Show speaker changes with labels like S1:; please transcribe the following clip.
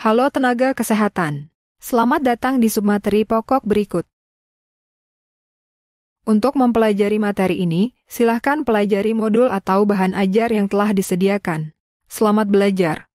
S1: Halo tenaga kesehatan. Selamat datang di submateri pokok berikut. Untuk mempelajari materi ini, silahkan pelajari modul atau bahan ajar yang telah disediakan. Selamat belajar.